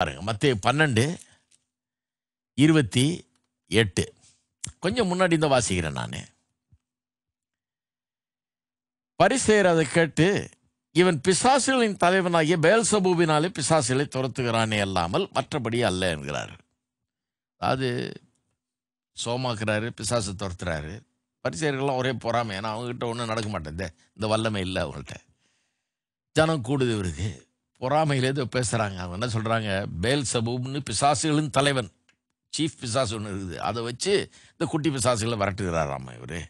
பாருங்க மற்ற பன்னெண்டு இருபத்தி எட்டு கொஞ்சம் முன்னாடி தான் வாசிக்கிறேன் நான் பரிசெயர் அதை கேட்டு இவன் பிசாசுகளின் தலைவனாகிய பேல்சபூவினாலே பிசாசுகளை துரத்துகிறானே அல்லாமல் மற்றபடி அல்ல என்கிறார் அது சோமாக்குறாரு பிசாசு துரத்துறாரு பரிசெயர்கள்லாம் ஒரே பொறாமை ஏன்னா அவங்ககிட்ட ஒன்றும் நடக்க மாட்டேன் இந்த வல்லமை இல்லை அவங்கள்ட்ட ஜனம் கூடுது இவருக்கு பொறாமையிலேருந்து பேசுகிறாங்க அவங்க என்ன சொல்கிறாங்க பேல் சபூப்னு பிசாசுகளின் தலைவன் சீஃப் பிசாசு ஒன்று இருக்குது அதை வச்சு இந்த குட்டி பிசாசுகளை விரட்டுகிறாராம் இவர்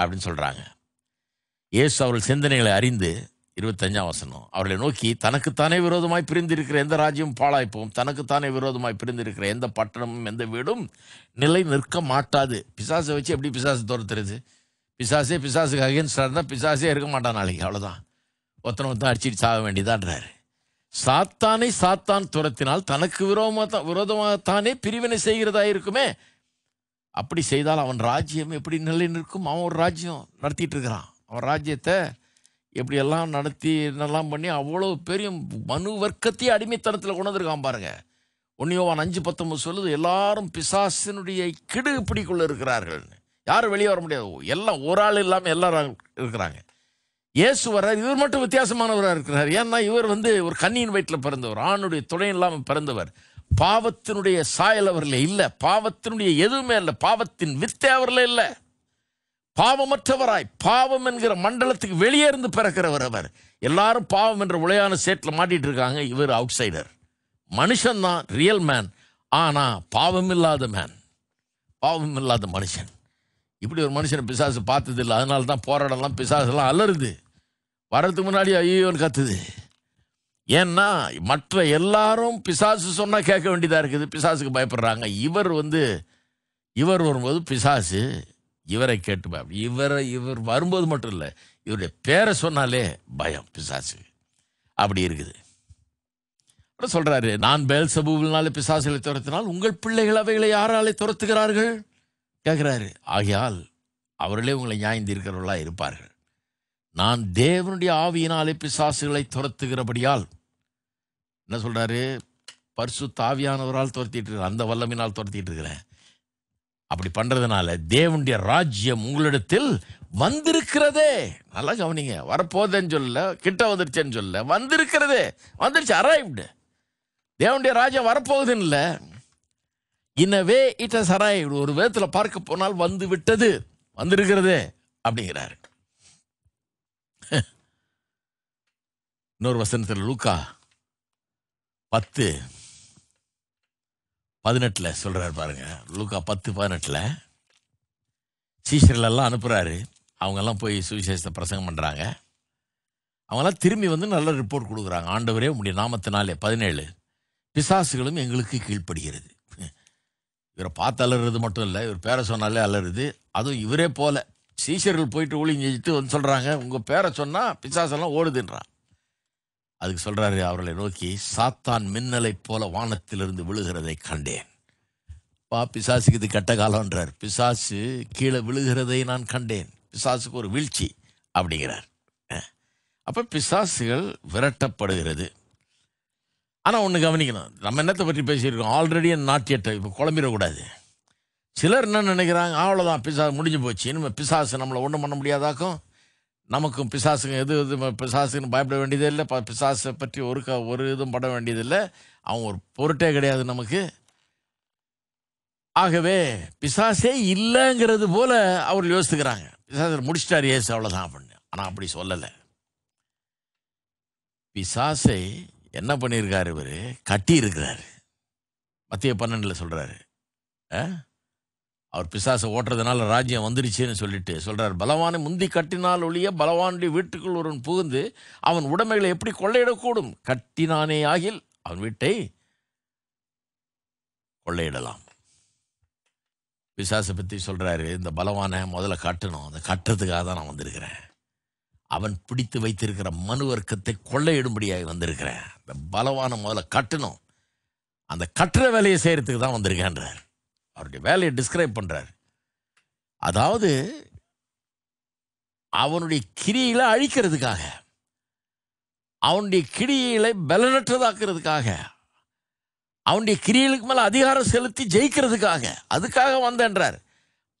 அப்படின்னு சொல்கிறாங்க இயேசு அவர்கள் சிந்தனைகளை அறிந்து இருபத்தஞ்சாம் வசனம் அவர்களை நோக்கி தனக்குத்தானே விரோதமாய் பிரிந்திருக்கிற எந்த ராஜ்யம் பாழாய்ப்போம் தனக்குத்தானே விரோதமாய் பிரிந்திருக்கிற எந்த பட்டணமும் எந்த வீடும் நிலை நிற்க மாட்டாது பிசாசை வச்சு எப்படி பிசாசு துரத்துறது பிசாசே பிசாசுக்கு அகேன்ஸ்டாக இருந்தால் பிசாசே இருக்க மாட்டான் நாளைக்கு அவ்வளோதான் ஒத்தனை ஒத்தனை அடிச்சுட்டு சாக வேண்டியதான்றாரு சாத்தானை சாத்தான் துரத்தினால் தனக்கு விரோதமாக விரோதமாகத்தானே பிரிவினை செய்கிறதா இருக்குமே அப்படி செய்தால் அவன் ராஜ்யம் எப்படி நிலை நிற்கும் அவன் ஒரு ராஜ்யம் நடத்திட்டு இருக்கிறான் அவன் ராஜ்யத்தை எப்படியெல்லாம் நடத்தி என்னெல்லாம் பண்ணி அவ்வளோ பெரிய மனு வர்க்கத்தையே அடிமைத்தனத்தில் கொண்டு வந்திருக்கான் பாருங்க ஒன்னியோவான் அஞ்சு பத்தொம்பது சொல்லுது எல்லாரும் பிசாசினுடைய கிடு பிடிக்குள்ளே இருக்கிறார்கள்னு யாரும் வெளியே வர முடியாது எல்லாம் ஒரு ஆள் இல்லாமல் எல்லாரும் இருக்கிறாங்க இயேசு வர்றார் இவர் மட்டும் வித்தியாசமானவராக இருக்கிறார் ஏன்னா இவர் வந்து ஒரு கண்ணியின் வயிற்றில் பிறந்தவர் ஆணுடைய துணை இல்லாமல் பிறந்தவர் பாவத்தினுடைய சாயல் அவரில் இல்லை பாவத்தினுடைய எதுவுமே இல்லை பாவத்தின் வித்தை அவரில் இல்லை பாவமற்றவராய் பாவம் என்கிற மண்டலத்துக்கு வெளியே இருந்து பிறக்கிறவர் அவர் எல்லாரும் பாவம் என்ற உளையான சேட்டில் மாட்டிட்டு இருக்காங்க இவர் அவுட் சைடர் மனுஷன்தான் ரியல் மேன் ஆனால் பாவம் இல்லாத மேன் பாவம் இல்லாத மனுஷன் இப்படி ஒரு மனுஷனை பிசாசு பார்த்ததில்லை அதனால தான் போராடலாம் பிசாசெல்லாம் அலருது வர்றதுக்கு முன்னாடி ஐயோன்னு கத்துது ஏன்னா மற்ற எல்லாரும் பிசாசு சொன்னால் கேட்க வேண்டியதாக இருக்குது பிசாசுக்கு பயப்படுறாங்க இவர் வந்து இவர் வரும்போது பிசாசு இவரை கேட்டு பயம் இவரை இவர் வரும்போது மட்டும் இல்லை இவருடைய பேரை சொன்னாலே பயம் பிசாசு அப்படி இருக்குது அப்புறம் சொல்கிறாரு நான் பேல் சபூவினாலே பிசாசுகளை துரத்தினால் உங்கள் பிள்ளைகள் அவைகளை யாராலே துரத்துகிறார்கள் கேட்குறாரு ஆகையால் அவர்களே உங்களை நியாயந்திருக்கிறவர்களாக இருப்பார்கள் நான் தேவனுடைய ஆவியினாலே பிசாசுகளை துரத்துகிறபடியால் என்ன சொல்கிறாரு பர்சு தாவியானவரால் துரத்திட்டு இருக்கிறேன் அந்த வல்லமினால் துரத்திட்டு இருக்கிறேன் அப்படி பண்ணுறதுனால தேவனுடைய ராஜ்யம் உங்களிடத்தில் வந்திருக்கிறதே நல்லா கவனிங்க வரப்போதேன்னு சொல்ல கிட்ட வந்துருச்சேன்னு சொல்ல வந்திருக்கிறதே வந்துருச்சு அரைவிடு தேவனுடைய ராஜ்யம் வரப்போகுதுன்னு இல்லை இன்னவே இட்ட இஸ் ஒரு விதத்தில் பார்க்க போனால் வந்து விட்டது வந்திருக்கிறதே அப்படிங்கிறாரு இன்னொரு வசனத்தில் லூக்கா பத்து பதினெட்டில் சொல்கிறாரு பாருங்க லூக்கா பத்து பதினெட்டில் சீசர்லாம் அனுப்புகிறாரு அவங்கெல்லாம் போய் சுவிசேஷத்தை பிரசங்கம் பண்ணுறாங்க அவங்களாம் திரும்பி வந்து நல்ல ரிப்போர்ட் கொடுக்குறாங்க ஆண்டவரே உடைய நாமத்தினாலே பதினேழு பிசாசுகளும் எங்களுக்கு கீழ்ப்படுகிறது இவரை பார்த்து அலறுறது மட்டும் இல்லை இவர் பேரை சொன்னாலே அலறுது அதுவும் இவரே போல சீசர்கள் போயிட்டு ஊழி வந்து சொல்கிறாங்க உங்கள் பேரை சொன்னால் பிசாசெல்லாம் ஓடுதுன்றான் அதுக்கு சொல்கிறாரு அவர்களை நோக்கி சாத்தான் மின்னலைப் போல வானத்திலிருந்து விழுகிறதை கண்டேன் பா பிசாசுக்கு இது கெட்ட காலம்ன்றார் பிசாசு கீழே விழுகிறதை நான் கண்டேன் பிசாசுக்கு ஒரு வீழ்ச்சி அப்படிங்கிறார் அப்போ பிசாசுகள் விரட்டப்படுகிறது ஆனால் ஒன்று கவனிக்கணும் நம்ம என்னத்தை பற்றி பேசியிருக்கோம் ஆல்ரெடி நாட்டியத்தை இப்போ குழம்பிடக்கூடாது சிலர் என்ன நினைக்கிறாங்க அவ்வளோதான் பிசாசு முடிஞ்சு போச்சு இனிமேல் பிசாசு நம்மளை ஒன்றும் பண்ண முடியாதாக்கும் நமக்கும் பிசாசுங்க எது இது பிசாசுன்னு பயப்பட வேண்டியதே இல்லை ப பிசாசை பற்றி ஒரு க ஒரு இதுவும் பட வேண்டியதில்லை அவங்க ஒரு பொருட்டே கிடையாது நமக்கு ஆகவே பிசாசே இல்லைங்கிறது போல் அவர் யோசித்துக்கிறாங்க பிசாசர் முடிச்சிட்டார் ஏசு அவ்வளோதான் அப்படின்னு ஆனால் அப்படி சொல்லலை பிசாசை என்ன பண்ணியிருக்கார் இவர் இருக்கிறாரு மத்திய பன்னெண்டில் சொல்கிறாரு ஆ அவர் பிசாசை ஓட்டுறதுனால ராஜ்யம் வந்துருச்சுன்னு சொல்லிட்டு சொல்கிறார் பலவானை முந்தி கட்டினால் ஒழிய பலவானுடைய வீட்டுக்குள் ஒருவன் புகுந்து அவன் உடைமைகளை எப்படி கொள்ளையிடக்கூடும் கட்டினானே ஆகில் அவன் வீட்டை கொள்ளையிடலாம் பிசாசை பற்றி சொல்கிறாரு இந்த பலவானை முதல்ல கட்டணும் அதை கட்டுறதுக்காக தான் நான் வந்திருக்கிறேன் அவன் பிடித்து வைத்திருக்கிற மனு வர்க்கத்தை கொள்ளையிடும்படியாக வந்திருக்கிறேன் இந்த பலவானை முதல்ல கட்டணும் அந்த கட்டுற வேலையை செய்கிறதுக்கு தான் வந்திருக்கேன்றார் அவருடைய வேலையை டிஸ்கிரைப் பண்ணுறார் அதாவது அவனுடைய கிரியில அழிக்கிறதுக்காக அவனுடைய கிரியிலை பலனற்றதாக்குறதுக்காக அவனுடைய கிரியலுக்கு மேலே அதிகாரம் செலுத்தி ஜெயிக்கிறதுக்காக அதுக்காக வந்தன்றார்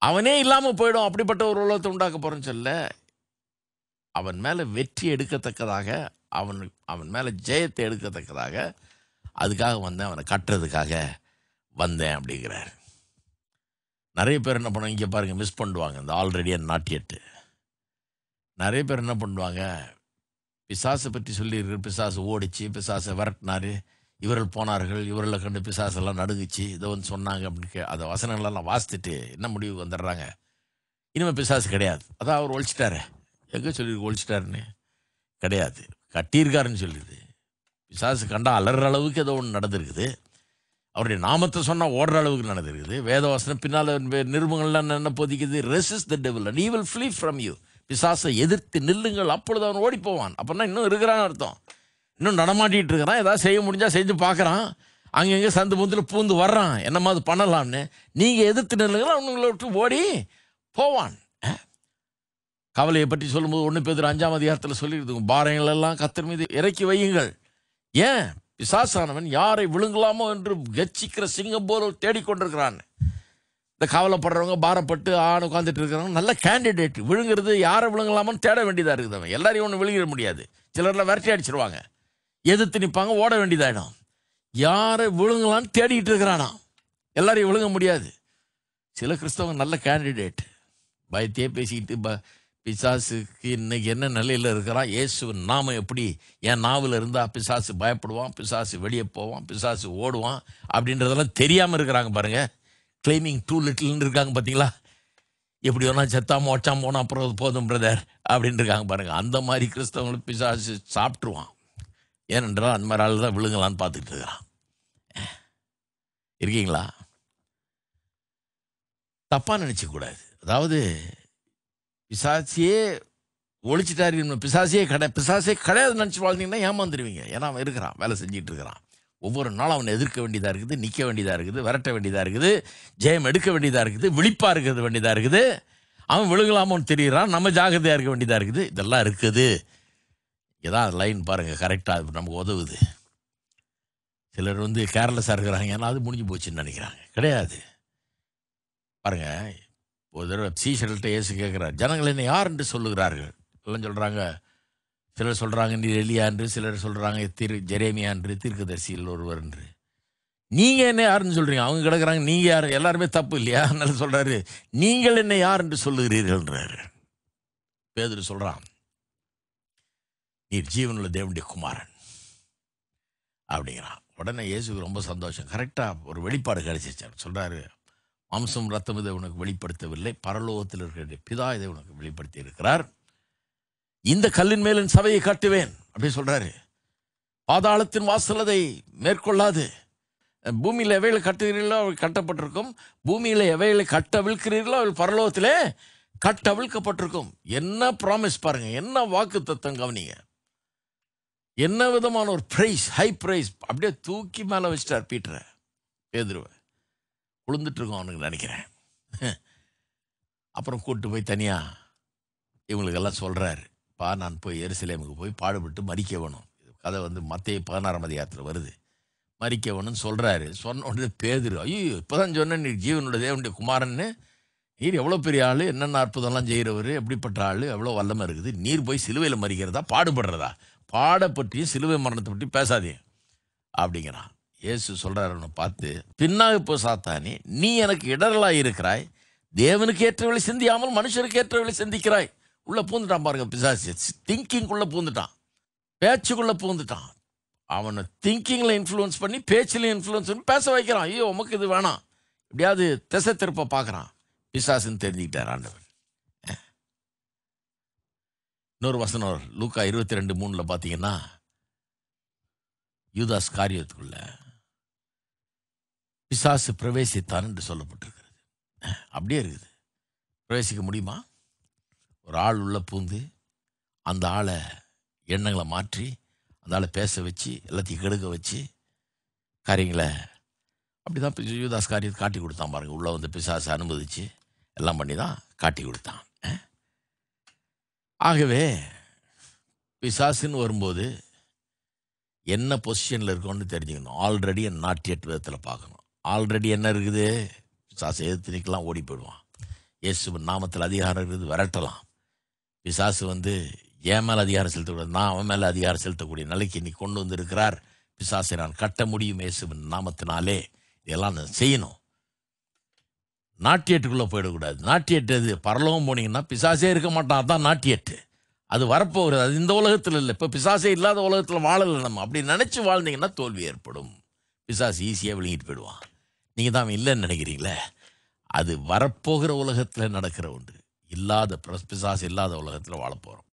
அவனே இல்லாமல் போயிடும் அப்படிப்பட்ட ஒரு உலகத்தை உண்டாக்க போகிறேன்னு சொல்ல அவன் மேலே வெற்றி எடுக்கத்தக்கதாக அவன் அவன் மேலே ஜெயத்தை எடுக்கத்தக்கதாக அதுக்காக வந்தேன் அவனை கட்டுறதுக்காக வந்தேன் அப்படிங்கிறார் நிறைய பேர் என்ன பண்ணுவாங்க இங்கே பாருங்கள் மிஸ் பண்ணுவாங்க இந்த ஆல்ரெடி நாட் எட்டு நிறைய பேர் என்ன பண்ணுவாங்க பிசாசை பற்றி சொல்லியிருக்கு பிசாசு ஓடிச்சு பிசாசை விரட்டினார் இவர்கள் போனார்கள் இவர்களை கண்டு பிசாசெல்லாம் நடுங்குச்சு இதை வந்து சொன்னாங்க அப்படின்னு அதை வசனங்கள்லாம் வாசித்துட்டு என்ன முடிவுக்கு வந்துடுறாங்க இனிமேல் பிசாசு கிடையாது அதான் அவர் ஒழிச்சிட்டாரு எங்கே சொல்லியிருக்கு ஒழிச்சிட்டாருன்னு கிடையாது கட்டியிருக்காருன்னு சொல்லிடுது பிசாசு கண்டால் அலற அளவுக்கு ஏதோ ஒன்று நடந்திருக்குது அவருடைய நாமத்தை சொன்னால் ஓடுற அளவுக்கு நல்லது இருக்குது வேதவாசனம் பின்னால் நிறுவனங்கள்லாம் என்ன போதிக்குது resist the devil and he will flee from you பிசாசை எதிர்த்து நில்லுங்கள் அப்பொழுது அவன் ஓடி போவான் அப்படின்னா இன்னும் இருக்கிறான்னு அர்த்தம் இன்னும் நடமாட்டிகிட்டு இருக்கிறான் ஏதாவது செய்ய முடிஞ்சால் செஞ்சு பார்க்குறான் அங்கங்கே சந்து முந்தில் பூந்து வர்றான் என்னமா அது பண்ணலாம்னு நீங்கள் எதிர்த்து நில்லுங்கள் அவனுங்களை விட்டு ஓடி போவான் கவலையை பற்றி சொல்லும்போது ஒன்று பேர் அஞ்சாம் அதிகாரத்தில் சொல்லியிருக்கோம் எல்லாம் கத்தர் மீது இறக்கி வையுங்கள் ஏன் பிசாசானவன் யாரை விழுங்கலாமோ என்று கச்சிக்கிற சிங்கம் போல தேடிக்கொண்டிருக்கிறான் இந்த காவலப்படுறவங்க பாரப்பட்டு ஆண் உட்காந்துட்டு இருக்கிறவங்க நல்ல கேண்டிடேட் விழுங்குறது யாரை விழுங்கலாமோன்னு தேட வேண்டியதாக இருக்குது அவன் எல்லாரையும் ஒன்று விழுங்கிட முடியாது சிலர்லாம் விரட்டி அடிச்சிருவாங்க எதிர்த்து நிற்பாங்க ஓட வேண்டியதாயிடும் யாரை விழுங்கலான்னு தேடிக்கிட்டு இருக்கிறானா எல்லாரையும் விழுங்க முடியாது சில கிறிஸ்தவங்க நல்ல கேண்டிடேட் பயத்தையே பேசிக்கிட்டு ப பிசாசுக்கு இன்னைக்கு என்ன நிலையில் இருக்கிறான் இயேசுவின் நாம எப்படி என் நாவில் இருந்தால் பிசாசு பயப்படுவான் பிசாசு வெளியே போவான் பிசாசு ஓடுவான் அப்படின்றதெல்லாம் தெரியாமல் இருக்கிறாங்க பாருங்கள் கிளைமிங் டூ லிட்டில்னு இருக்காங்க பார்த்தீங்களா எப்படி வேணால் செத்தாமல் ஓச்சாமல் போனால் அப்புறம் போதும் பிரதர் அப்படின்னு இருக்காங்க பாருங்கள் அந்த மாதிரி கிறிஸ்தவங்களும் பிசாசு சாப்பிட்ருவான் ஏனென்றால் அந்த மாதிரி ஆள் தான் விழுங்கலான்னு பார்த்துக்கிட்டு இருக்கிறான் இருக்கீங்களா தப்பாக நினச்சக்கூடாது அதாவது பிசாசியே ஒழிச்சிட்டாரு பிசாசியே கடை பிசாசியே கிடையாது நினச்சி வாழ்ந்தீங்கன்னா ஏமாந்துருவீங்க ஏன்னா அவன் இருக்கிறான் வேலை செஞ்சுட்டு இருக்கிறான் ஒவ்வொரு நாளும் அவனை எதிர்க்க வேண்டியதாக இருக்குது நிற்க வேண்டியதாக இருக்குது விரட்ட வேண்டியதாக இருக்குது ஜெயம் எடுக்க வேண்டியதாக இருக்குது விழிப்பாக இருக்கிறது வேண்டியதாக இருக்குது அவன் விழுகலாமோன்னு தெரியிறான் நம்ம ஜாகிரதையாக இருக்க வேண்டியதாக இருக்குது இதெல்லாம் இருக்குது இதான் லைன் பாருங்கள் கரெக்டாக அது நமக்கு உதவுது சிலர் வந்து கேர்லெஸ்ஸாக இருக்கிறாங்க ஏன்னா அது முடிஞ்சு போச்சுன்னு நினைக்கிறாங்க கிடையாது பாருங்கள் ஒரு தடவை சீசர்கள்ட்ட இயேசு கேட்குறார் ஜனங்கள் என்னை யார் என்று சொல்லுகிறார்கள் எல்லாம் சொல்கிறாங்க சிலர் சொல்கிறாங்க நீ எலியா என்று சிலர் சொல்கிறாங்க திரு ஜெரேமியா என்று தீர்க்க தரிசியில் ஒருவர் என்று நீங்கள் என்ன யாருன்னு சொல்கிறீங்க அவங்க கிடக்கிறாங்க நீங்கள் யார் எல்லாருமே தப்பு இல்லையா அதனால சொல்கிறாரு நீங்கள் என்ன யார் என்று சொல்லுகிறீர்கள்ன்றார் பேதர் சொல்கிறான் நீர் ஜீவனுள்ள தேவனுடைய குமாரன் அப்படிங்கிறான் உடனே இயேசுக்கு ரொம்ப சந்தோஷம் கரெக்டாக ஒரு வெளிப்பாடு கிடைச்சிச்சார் சொல்கிறாரு மாம்சம் ரத்தம் இதை உனக்கு வெளிப்படுத்தவில்லை பரலோகத்தில் இருக்கிற பிதா இதை உனக்கு வெளிப்படுத்தி இருக்கிறார் இந்த கல்லின் மேலின் சபையை கட்டுவேன் அப்படின்னு சொல்கிறாரு பாதாளத்தின் வாசல் அதை மேற்கொள்ளாது பூமியில் எவையில் கட்டுகிறீர்களோ அவள் கட்டப்பட்டிருக்கும் பூமியில் எவையில் கட்டவிழ்கிறீர்களோ அவள் பரலோகத்திலே கட்டவிழ்க்கப்பட்டிருக்கும் என்ன ப்ராமிஸ் பாருங்கள் என்ன வாக்கு தத்துவம் கவனிங்க என்ன விதமான ஒரு ப்ரைஸ் ஹை ப்ரைஸ் அப்படியே தூக்கி மேலே வச்சிட்டார் பீட்டரை பேதுருவை உளுந்துட்டுருக்கோம் அவனுக்கு நினைக்கிறேன் அப்புறம் கூப்பிட்டு போய் தனியாக இவங்களுக்கெல்லாம் சொல்கிறாரு பா நான் போய் எருசலேமுக்கு போய் பாடுபட்டு மறிக்க வேணும் கதை வந்து மத்திய பதினாறாம் அதிகாரத்தில் வருது மறிக்க வேணும்னு சொல்கிறாரு சொன்ன உடனே பேதுரு ஐயோ இப்போ தான் சொன்ன நீ ஜீவனுடைய தேவனுடைய குமாரன்னு நீர் எவ்வளோ பெரிய ஆள் என்னென்ன அற்புதம்லாம் செய்கிறவர் எப்படிப்பட்ட ஆள் எவ்வளோ வல்லமை இருக்குது நீர் போய் சிலுவையில் மறிக்கிறதா பாடுபடுறதா பாடை பற்றியும் சிலுவை மரணத்தை பற்றி பேசாதே அப்படிங்கிறான் இயேசு அவனை பார்த்து இப்போ சாத்தானி நீ எனக்கு இடரலாக இருக்கிறாய் தேவனுக்கு வழி சிந்தியாமல் மனுஷருக்கு வழி சிந்திக்கிறாய் உள்ளே பூந்துட்டான் பாருங்கள் பிசாசி திங்கிங்குள்ளே பூந்துட்டான் பேச்சுக்குள்ளே பூந்துட்டான் அவனை திங்கிங்கில் இன்ஃப்ளூயன்ஸ் பண்ணி பேச்சில் இன்ஃப்ளூயன்ஸ் பண்ணி பேச வைக்கிறான் ஐயோ உமக்கு இது வேணாம் எப்படியாவது திசை திருப்ப பார்க்குறான் பிசாசுன்னு தெரிஞ்சுக்கிட்டார் ஆண்டவர் இன்னொரு வசனம் லூக்கா இருபத்தி ரெண்டு மூணில் பார்த்தீங்கன்னா யூதாஸ் காரியத்துக்குள்ளே பிசாசு பிரவேசித்தான் என்று சொல்லப்பட்டிருக்கிறது அப்படியே இருக்குது பிரவேசிக்க முடியுமா ஒரு ஆள் உள்ளே பூந்து அந்த ஆளை எண்ணங்களை மாற்றி அந்த ஆளை பேச வச்சு எல்லாத்தையும் கெடுக்க வச்சு காரியங்களை அப்படி தான் யூதாஸ் காரியத்தை காட்டி கொடுத்தான் பாருங்கள் உள்ளே வந்து பிசாசை அனுமதித்து எல்லாம் பண்ணி தான் காட்டி கொடுத்தான் ஆகவே பிசாசுன்னு வரும்போது என்ன பொசிஷனில் இருக்கோன்னு தெரிஞ்சுக்கணும் ஆல்ரெடி நாட்டியட் விதத்தில் பார்க்கணும் ஆல்ரெடி என்ன இருக்குது பிசாசு எதிர்த்து ஓடி போயிடுவான் இயேசு நாமத்தில் அதிகாரம் இருக்குது விரட்டலாம் பிசாசு வந்து என் மேலே அதிகாரம் செலுத்தக்கூடாது நான் அவன் மேலே அதிகாரம் செலுத்தக்கூடிய நிலைக்கு இன்னைக்கு கொண்டு வந்திருக்கிறார் பிசாசை நான் கட்ட முடியும் இயேசுவின் நாமத்தினாலே இதெல்லாம் நான் செய்யணும் நாட்டியட்டுக்குள்ளே போயிடக்கூடாது நாட்டியட்டு அது பரலோகம் போனீங்கன்னா பிசாசே இருக்க மாட்டான் அதான் நாட்டியட்டு அது வரப்போகிறது அது இந்த உலகத்தில் இல்லை இப்போ பிசாசே இல்லாத உலகத்தில் வாழலை நம்ம அப்படி நினச்சி வாழ்ந்தீங்கன்னா தோல்வி ஏற்படும் பிசாசு ஈஸியாக விழுங்கிட்டு போயிடுவான் நீங்கள் தான் இல்லைன்னு நினைக்கிறீங்களே அது வரப்போகிற உலகத்தில் நடக்கிற ஒன்று இல்லாத பிரஸ்பிசாஸ் இல்லாத உலகத்தில் வாழப்போகிறோம்